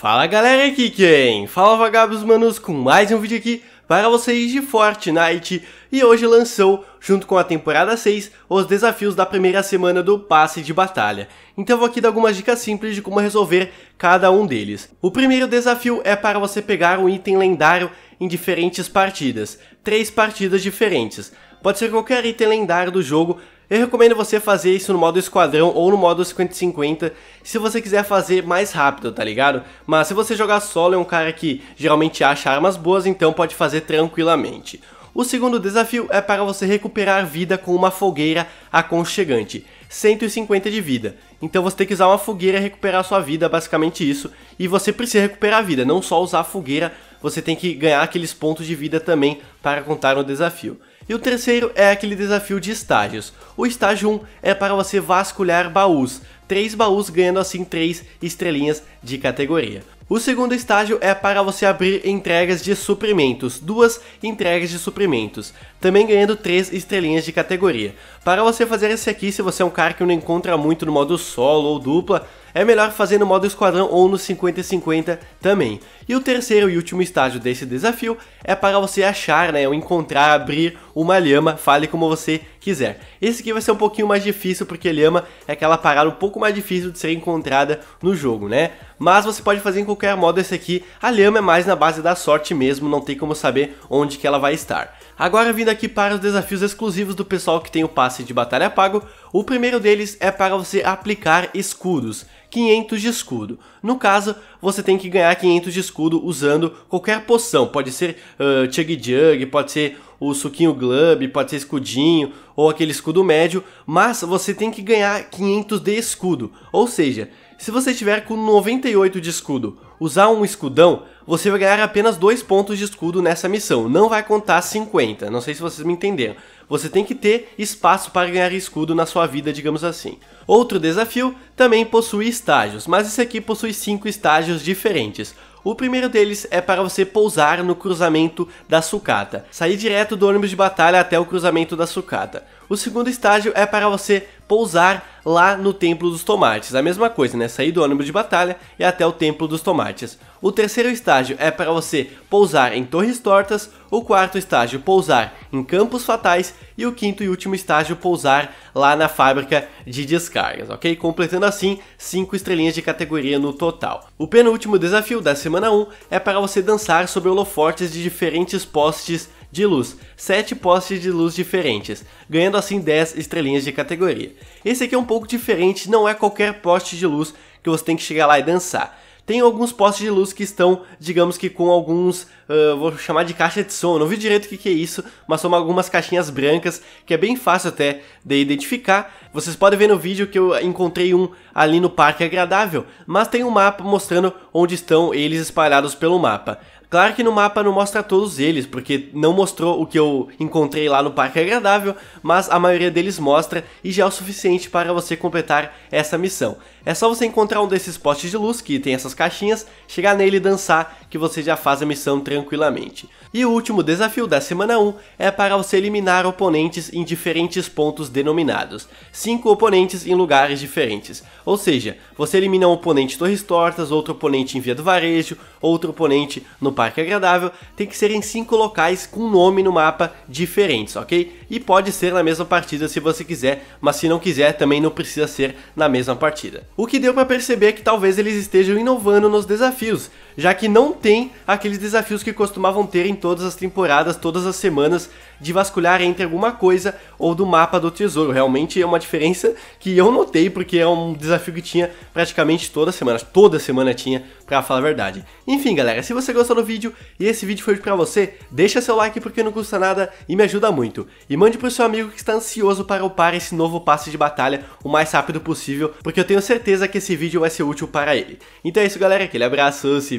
Fala galera aqui quem? Fala vagabos manos com mais um vídeo aqui para vocês de Fortnite e hoje lançou, junto com a temporada 6, os desafios da primeira semana do passe de batalha. Então vou aqui dar algumas dicas simples de como resolver cada um deles. O primeiro desafio é para você pegar um item lendário em diferentes partidas, três partidas diferentes. Pode ser qualquer item lendário do jogo, eu recomendo você fazer isso no modo esquadrão ou no modo 50-50, se você quiser fazer mais rápido, tá ligado? Mas se você jogar solo é um cara que geralmente acha armas boas, então pode fazer tranquilamente. O segundo desafio é para você recuperar vida com uma fogueira aconchegante, 150 de vida. Então você tem que usar uma fogueira e recuperar sua vida, basicamente isso. E você precisa recuperar a vida, não só usar a fogueira você tem que ganhar aqueles pontos de vida também para contar no desafio. E o terceiro é aquele desafio de estágios. O estágio 1 é para você vasculhar baús, 3 baús ganhando assim 3 estrelinhas de categoria. O segundo estágio é para você abrir entregas de suprimentos, duas entregas de suprimentos, também ganhando três estrelinhas de categoria. Para você fazer esse aqui, se você é um cara que não encontra muito no modo solo ou dupla, é melhor fazer no modo esquadrão ou no 50-50 também. E o terceiro e último estágio desse desafio é para você achar, né, ou encontrar, abrir uma lhama, fale como você quiser. Esse aqui vai ser um pouquinho mais difícil, porque lhama é aquela parada um pouco mais difícil de ser encontrada no jogo, né? Mas você pode fazer em qualquer modo esse aqui, a lhama é mais na base da sorte mesmo, não tem como saber onde que ela vai estar. Agora vindo aqui para os desafios exclusivos do pessoal que tem o passe de batalha pago, o primeiro deles é para você aplicar escudos. 500 de escudo. No caso, você tem que ganhar 500 de escudo usando qualquer poção. Pode ser uh, Chug Jug, pode ser o suquinho Glub, pode ser escudinho ou aquele escudo médio, mas você tem que ganhar 500 de escudo. Ou seja, se você tiver com 98 de escudo, usar um escudão, você vai ganhar apenas 2 pontos de escudo nessa missão. Não vai contar 50, não sei se vocês me entenderam. Você tem que ter espaço para ganhar escudo na sua vida, digamos assim. Outro desafio também possui estágios, mas esse aqui possui 5 estágios diferentes. O primeiro deles é para você pousar no cruzamento da sucata, sair direto do ônibus de batalha até o cruzamento da sucata. O segundo estágio é para você pousar lá no Templo dos Tomates, a mesma coisa, né? Sair do ônibus de batalha e até o Templo dos Tomates. O terceiro estágio é para você pousar em Torres Tortas, o quarto estágio pousar em Campos Fatais e o quinto e último estágio pousar lá na fábrica de descargas, ok? Completando assim cinco estrelinhas de categoria no total. O penúltimo desafio da semana 1 é para você dançar sobre holofortes de diferentes postes de luz, 7 postes de luz diferentes, ganhando assim 10 estrelinhas de categoria. Esse aqui é um pouco diferente, não é qualquer poste de luz que você tem que chegar lá e dançar tem alguns postes de luz que estão, digamos que com alguns, uh, vou chamar de caixa de som, não vi direito o que, que é isso, mas são algumas caixinhas brancas, que é bem fácil até de identificar. Vocês podem ver no vídeo que eu encontrei um ali no Parque Agradável, mas tem um mapa mostrando onde estão eles espalhados pelo mapa. Claro que no mapa não mostra todos eles, porque não mostrou o que eu encontrei lá no Parque Agradável, mas a maioria deles mostra e já é o suficiente para você completar essa missão. É só você encontrar um desses postes de luz que tem essas caixinhas, chegar nele e dançar que você já faz a missão tranquilamente. E o último desafio da semana 1 é para você eliminar oponentes em diferentes pontos denominados. 5 oponentes em lugares diferentes. Ou seja, você elimina um oponente Torres Tortas, outro oponente em Via do Varejo, outro oponente no parque agradável tem que ser em cinco locais com nome no mapa diferentes, ok? E pode ser na mesma partida se você quiser, mas se não quiser também não precisa ser na mesma partida. O que deu para perceber é que talvez eles estejam inovando nos desafios, já que não tem aqueles desafios que costumavam ter em todas as temporadas, todas as semanas, de vasculhar entre alguma coisa ou do mapa do tesouro. Realmente é uma diferença que eu notei, porque é um desafio que tinha praticamente toda semana. Toda semana tinha, pra falar a verdade. Enfim, galera, se você gostou do vídeo e esse vídeo foi pra você, deixa seu like porque não custa nada e me ajuda muito. E mande pro seu amigo que está ansioso para upar esse novo passe de batalha o mais rápido possível, porque eu tenho certeza que esse vídeo vai ser útil para ele. Então é isso, galera. Aquele abraço, se